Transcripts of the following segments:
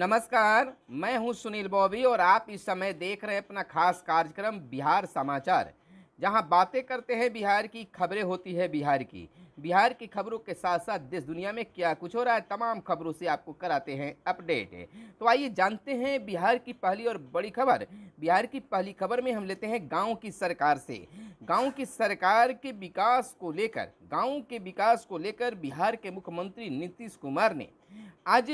नमस्कार मैं हूं सुनील बॉबी और आप इस समय देख रहे हैं अपना खास कार्यक्रम बिहार समाचार जहां बातें करते हैं बिहार की खबरें होती है बिहार की बिहार की खबरों के साथ साथ देश दुनिया में क्या कुछ हो रहा है तमाम खबरों से आपको कराते हैं अपडेट तो आइए जानते हैं बिहार की पहली और बड़ी खबर बिहार की पहली खबर में हम लेते हैं गांव की सरकार से गांव की सरकार के विकास को लेकर गांव के विकास को लेकर बिहार के मुख्यमंत्री नीतीश कुमार ने आज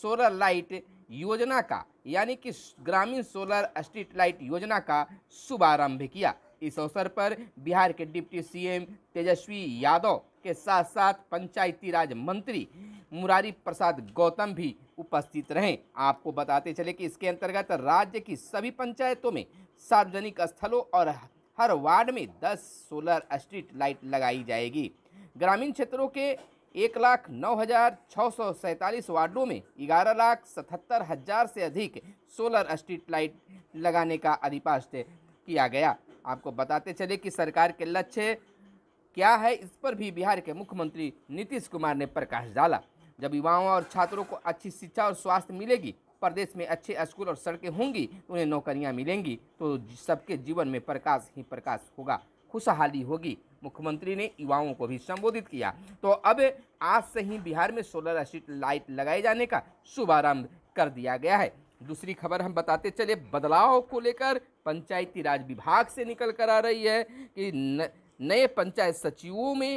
सोलर लाइट योजना का यानी कि ग्रामीण सोलर स्ट्रीट लाइट योजना का शुभारंभ किया इस अवसर पर बिहार के डिप्टी सीएम तेजस्वी यादव के साथ साथ पंचायती राज मंत्री मुरारी प्रसाद गौतम भी उपस्थित रहें आपको बताते चले कि इसके अंतर्गत राज्य की सभी पंचायतों में सार्वजनिक स्थलों और हर वार्ड में 10 सोलर स्ट्रीट लाइट लगाई जाएगी ग्रामीण क्षेत्रों के एक लाख नौ हज़ार छः सौ सैंतालीस वार्डों में ग्यारह लाख सतहत्तर हज़ार से अधिक सोलर स्ट्रीट लाइट लगाने का अधिपाष्ट किया गया आपको बताते चले कि सरकार के लक्ष्य क्या है इस पर भी बिहार के मुख्यमंत्री नीतीश कुमार ने प्रकाश डाला जब युवाओं और छात्रों को अच्छी शिक्षा और स्वास्थ्य मिलेगी प्रदेश में अच्छे स्कूल और सड़कें होंगी उन्हें नौकरियां मिलेंगी तो सबके जीवन में प्रकाश ही प्रकाश होगा खुशहाली होगी मुख्यमंत्री ने युवाओं को भी संबोधित किया तो अब आज से ही बिहार में सोलर लाइट लगाए जाने का शुभारंभ कर दिया गया है दूसरी खबर हम बताते चले बदलाव को लेकर पंचायती राज विभाग से निकल कर आ रही है कि नए पंचायत सचिवों में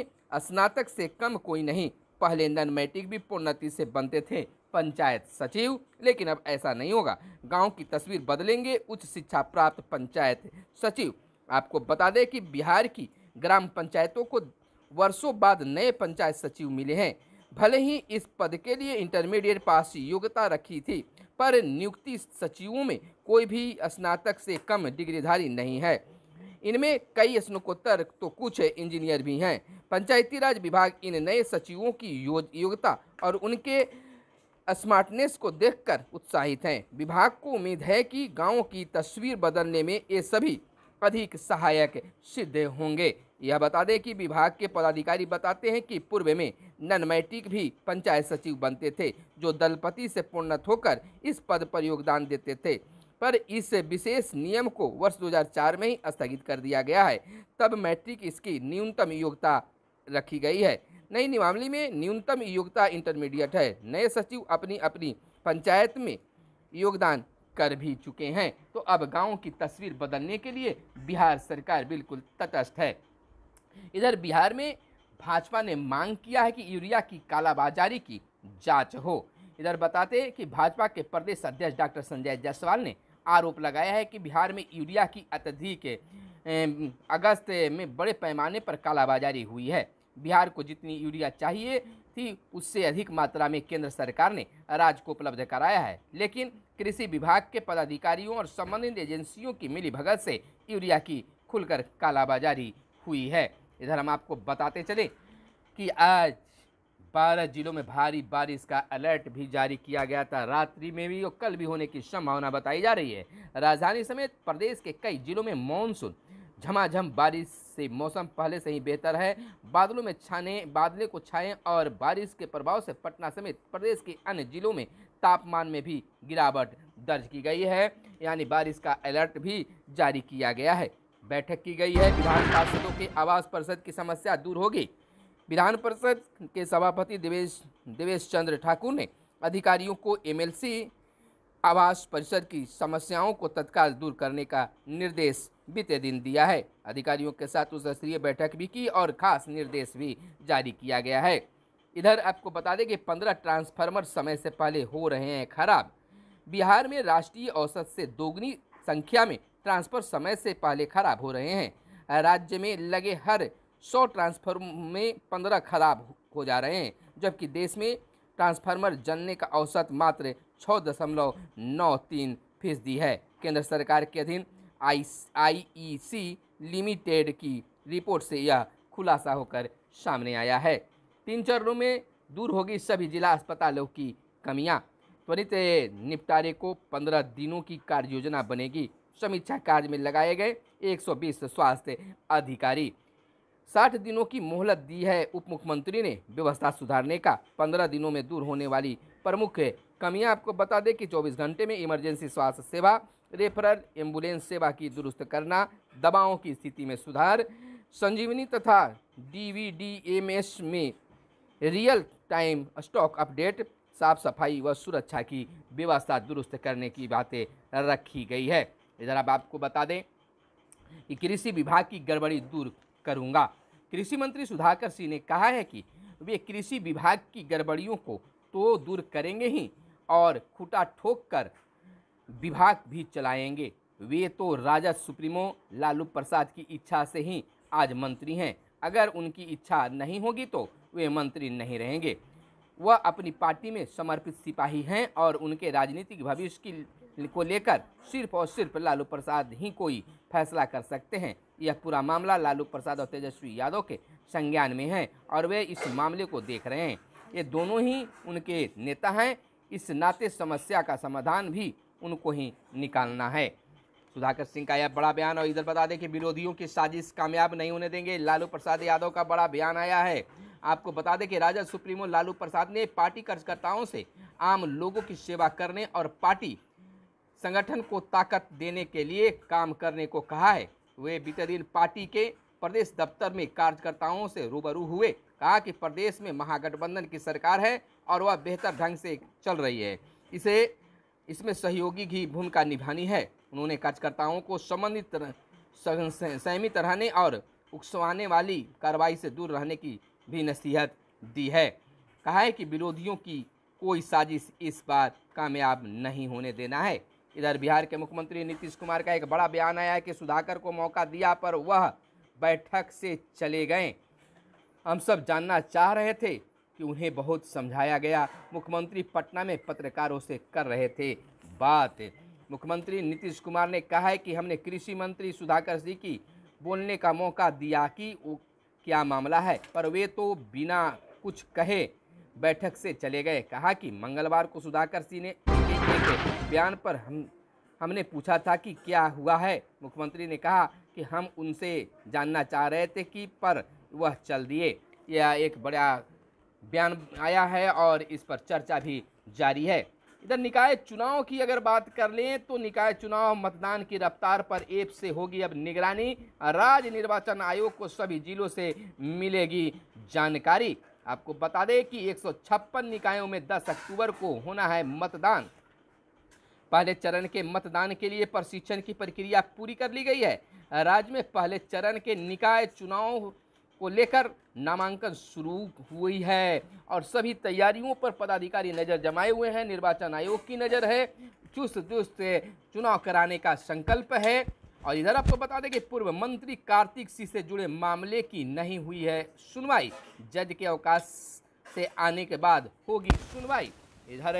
स्नातक से कम कोई नहीं पहले नन मैट्रिक भी प्रोन्नति से बनते थे पंचायत सचिव लेकिन अब ऐसा नहीं होगा गांव की तस्वीर बदलेंगे उच्च शिक्षा प्राप्त पंचायत सचिव आपको बता दें कि बिहार की ग्राम पंचायतों को वर्षों बाद नए पंचायत सचिव मिले हैं भले ही इस पद के लिए इंटरमीडिएट पास योग्यता रखी थी पर नियुक्ति सचिवों में कोई भी स्नातक से कम डिग्रीधारी नहीं है इनमें कई स्नकोत्तर तो कुछ इंजीनियर भी हैं पंचायती राज विभाग इन नए सचिवों की योग्यता और उनके स्मार्टनेस को देखकर उत्साहित हैं विभाग को उम्मीद है कि गाँव की तस्वीर बदलने में ये सभी अधिक सहायक सिद्ध होंगे यह बता दें कि विभाग के पदाधिकारी बताते हैं कि पूर्व में ननमैटिक भी पंचायत सचिव बनते थे जो दलपति से पूर्णत होकर इस पद पर योगदान देते थे पर इस विशेष नियम को वर्ष 2004 में ही स्थगित कर दिया गया है तब मैट्रिक इसकी न्यूनतम योग्यता रखी गई है नई नियमावली में न्यूनतम योग्यता इंटरमीडिएट है नए सचिव अपनी अपनी पंचायत में योगदान कर भी चुके हैं तो अब गाँव की तस्वीर बदलने के लिए बिहार सरकार बिल्कुल तटस्थ है इधर बिहार में भाजपा ने मांग किया है कि यूरिया की कालाबाजारी की जांच हो इधर बताते कि भाजपा के प्रदेश अध्यक्ष डॉक्टर संजय जायसवाल ने आरोप लगाया है कि बिहार में यूरिया की अत्यधिक अगस्त में बड़े पैमाने पर कालाबाजारी हुई है बिहार को जितनी यूरिया चाहिए थी उससे अधिक मात्रा में केंद्र सरकार ने राज्य को उपलब्ध कराया है लेकिन कृषि विभाग के पदाधिकारियों और संबंधित एजेंसियों की मिलीभगत से यूरिया की खुलकर कालाबाजारी हुई है इधर हम आपको बताते चले कि आज बारह जिलों में भारी बारिश का अलर्ट भी जारी किया गया था रात्रि में भी और कल भी होने की संभावना बताई जा रही है राजधानी समेत प्रदेश के कई जिलों में मानसून झमाझम बारिश से मौसम पहले से ही बेहतर है बादलों में छाने बादले को छाएँ और बारिश के प्रभाव से पटना समेत प्रदेश के अन्य जिलों में तापमान में भी गिरावट दर्ज की गई है यानी बारिश का अलर्ट भी जारी किया गया है बैठक की गई है विधान पार्षदों के आवास परिषद की समस्या दूर होगी विधान परिषद के सभापति देवेश देवेश चंद्र ठाकुर ने अधिकारियों को एमएलसी आवास परिषद की समस्याओं को तत्काल दूर करने का निर्देश बीते दिन दिया है अधिकारियों के साथ उच्च स्तरीय बैठक भी की और खास निर्देश भी जारी किया गया है इधर आपको बता दें कि पंद्रह ट्रांसफार्मर समय से पहले हो रहे हैं खराब बिहार में राष्ट्रीय औसत से दोगुनी संख्या में ट्रांसफर समय से पहले खराब हो रहे हैं राज्य में लगे हर सौ ट्रांसफार्मर में पंद्रह खराब हो जा रहे हैं जबकि देश में ट्रांसफार्मर जलने का औसत मात्र छः दशमलव नौ तीन फीसदी है केंद्र सरकार के अधीन आई सी लिमिटेड की रिपोर्ट से यह खुलासा होकर सामने आया है तीन चरणों में दूर होगी सभी जिला अस्पतालों की कमियां त्वरित निपटारे को पंद्रह दिनों की कार्य योजना बनेगी समीक्षा कार्य में लगाए गए 120 स्वास्थ्य अधिकारी साठ दिनों की मोहलत दी है उप मुख्यमंत्री ने व्यवस्था सुधारने का पंद्रह दिनों में दूर होने वाली प्रमुख कमियां आपको बता दें कि 24 घंटे में इमरजेंसी स्वास्थ्य सेवा रेफरल एम्बुलेंस सेवा की दुरुस्त करना दवाओं की स्थिति में सुधार संजीवनी तथा डीवीडीएमएस में रियल टाइम स्टॉक अपडेट साफ सफाई व सुरक्षा की व्यवस्था दुरुस्त करने की बातें रखी गई है इधर अब आपको बता दें कि कृषि विभाग की गड़बड़ी दूर करूंगा कृषि मंत्री सुधाकर सिंह ने कहा है कि वे कृषि विभाग की गड़बड़ियों को तो दूर करेंगे ही और खुटा ठोक कर विभाग भी चलाएंगे वे तो राजा सुप्रीमो लालू प्रसाद की इच्छा से ही आज मंत्री हैं अगर उनकी इच्छा नहीं होगी तो वे मंत्री नहीं रहेंगे वह अपनी पार्टी में समर्पित सिपाही हैं और उनके राजनीतिक भविष्य की को लेकर सिर्फ और सिर्फ लालू प्रसाद ही कोई फैसला कर सकते हैं यह पूरा मामला लालू प्रसाद और तेजस्वी यादव के संज्ञान में है और वे इस मामले को देख रहे हैं ये दोनों ही उनके नेता हैं इस नाते समस्या का समाधान भी उनको ही निकालना है सुधाकर सिंह का यह बड़ा बयान और इधर बता दें कि विरोधियों की साजिश कामयाब नहीं होने देंगे लालू प्रसाद यादव का बड़ा बयान आया है आपको बता दें कि राजद सुप्रीमो लालू प्रसाद ने पार्टी कार्यकर्ताओं से आम लोगों की सेवा करने और पार्टी संगठन को ताकत देने के लिए काम करने को कहा है वे बीते दिन पार्टी के प्रदेश दफ्तर में कार्यकर्ताओं से रूबरू हुए कहा कि प्रदेश में महागठबंधन की सरकार है और वह बेहतर ढंग से चल रही है इसे इसमें सहयोगी की भूमिका निभानी है उन्होंने कार्यकर्ताओं को संबंधित सहमित रहने और उकसवाने वाली कार्रवाई से दूर रहने की भी नसीहत दी है कहा है कि विरोधियों की कोई साजिश इस बार कामयाब नहीं होने देना है इधर बिहार के मुख्यमंत्री नीतीश कुमार का एक बड़ा बयान आया है कि सुधाकर को मौका दिया पर वह बैठक से चले गए हम सब जानना चाह रहे थे कि उन्हें बहुत समझाया गया मुख्यमंत्री पटना में पत्रकारों से कर रहे थे बात मुख्यमंत्री नीतीश कुमार ने कहा है कि हमने कृषि मंत्री सुधाकर सिंह की बोलने का मौका दिया कि वो क्या मामला है पर वे तो बिना कुछ कहे बैठक से चले गए कहा कि मंगलवार को सुधाकर सिंह ने एक बयान पर हम हमने पूछा था कि क्या हुआ है मुख्यमंत्री ने कहा कि हम उनसे जानना चाह रहे थे कि पर वह चल दिए यह एक बड़ा बयान आया है और इस पर चर्चा भी जारी है इधर निकाय चुनाव की अगर बात कर लें तो निकाय चुनाव मतदान की रफ्तार पर एप से होगी अब निगरानी राज्य निर्वाचन आयोग को सभी जिलों से मिलेगी जानकारी आपको बता दें कि एक निकायों में 10 अक्टूबर को होना है मतदान पहले चरण के मतदान के लिए प्रशिक्षण की प्रक्रिया पूरी कर ली गई है राज्य में पहले चरण के निकाय चुनाव को लेकर नामांकन शुरू हुई है और सभी तैयारियों पर पदाधिकारी नज़र जमाए हुए हैं निर्वाचन आयोग की नज़र है चुस्त दुस्त चुनाव कराने का संकल्प है और इधर आपको बता दें कि पूर्व मंत्री कार्तिक सिंह से जुड़े मामले की नहीं हुई है सुनवाई जज के अवकाश से आने के बाद होगी सुनवाई इधर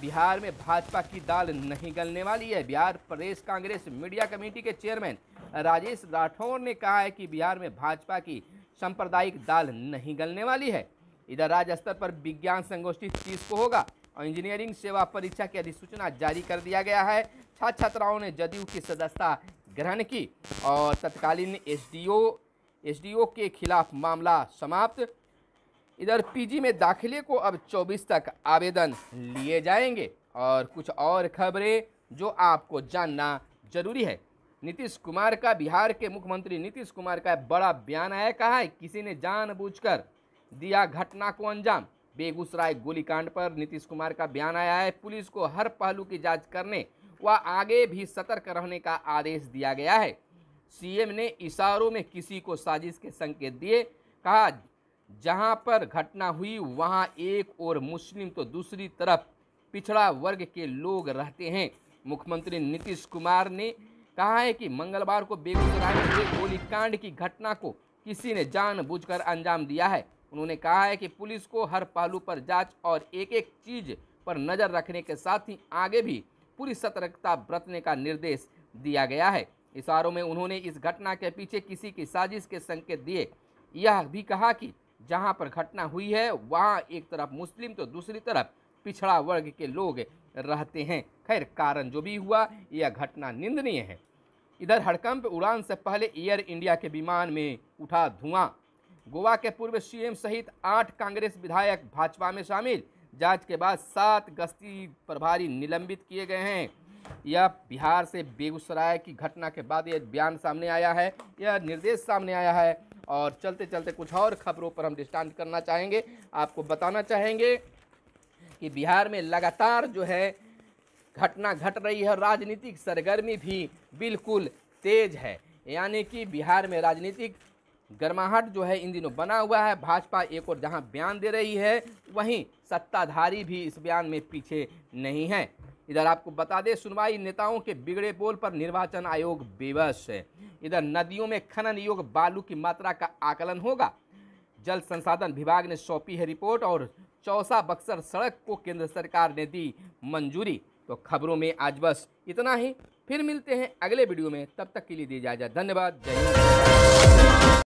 बिहार में भाजपा की दाल नहीं गलने वाली है बिहार प्रदेश कांग्रेस मीडिया कमेटी के चेयरमैन राजेश राठौर ने कहा है कि बिहार में भाजपा की सांप्रदायिक दाल नहीं गलने वाली है इधर राज्य स्तर पर विज्ञान संगोष्ठी तीस को होगा और इंजीनियरिंग सेवा परीक्षा की अधिसूचना जारी कर दिया गया है छात्र छात्राओं ने जदयू की सदस्यता ग्रहण की और तत्कालीन एसडीओ एसडीओ के खिलाफ मामला समाप्त इधर पीजी में दाखिले को अब 24 तक आवेदन लिए जाएंगे और कुछ और खबरें जो आपको जानना जरूरी है नीतीश कुमार का बिहार के मुख्यमंत्री नीतीश कुमार का बड़ा बयान आया कहा है किसी ने जानबूझकर दिया घटना को अंजाम बेगूसराय गोलीकांड पर नीतीश कुमार का बयान आया है पुलिस को हर पहलू की जांच करने व आगे भी सतर्क रहने का आदेश दिया गया है सीएम ने इशारों में किसी को साजिश के संकेत दिए कहा जहां पर घटना हुई वहां एक और मुस्लिम तो दूसरी तरफ पिछड़ा वर्ग के लोग रहते हैं मुख्यमंत्री नीतीश कुमार ने कहा है कि मंगलवार को बेगूसराय में हुए गोलीकांड की घटना को किसी ने जानबूझकर अंजाम दिया है उन्होंने कहा है कि पुलिस को हर पहलू पर जांच और एक एक चीज पर नज़र रखने के साथ ही आगे भी पूरी सतर्कता बरतने का निर्देश दिया गया है इशारों में उन्होंने इस घटना के पीछे किसी की साजिश के संकेत दिए यह भी कहा कि जहां पर घटना हुई है वहां एक तरफ मुस्लिम तो दूसरी तरफ पिछड़ा वर्ग के लोग रहते हैं खैर कारण जो भी हुआ यह घटना निंदनीय है इधर हड़कंप उड़ान से पहले एयर इंडिया के विमान में उठा धुआं गोवा के पूर्व सीएम सहित आठ कांग्रेस विधायक भाजपा में शामिल जांच के बाद सात गश्ती प्रभारी निलंबित किए गए हैं यह बिहार से बेगूसराय की घटना के बाद यह बयान सामने आया है यह निर्देश सामने आया है और चलते चलते कुछ और खबरों पर हम दृष्टांत करना चाहेंगे आपको बताना चाहेंगे कि बिहार में लगातार जो है घटना घट रही है राजनीतिक सरगर्मी भी बिल्कुल तेज है यानी कि बिहार में राजनीतिक गर्माहट जो है इन दिनों बना हुआ है भाजपा एक और जहां बयान दे रही है वहीं सत्ताधारी भी इस बयान में पीछे नहीं है इधर आपको बता दें सुनवाई नेताओं के बिगड़े बोल पर निर्वाचन आयोग बेबस है इधर नदियों में खनन योग बालू की मात्रा का आकलन होगा जल संसाधन विभाग ने सौंपी है रिपोर्ट और चौसा बक्सर सड़क को केंद्र सरकार ने दी मंजूरी तो खबरों में आज बस इतना ही फिर मिलते हैं अगले वीडियो में तब तक के लिए दी इजाज़त धन्यवाद जय हिंद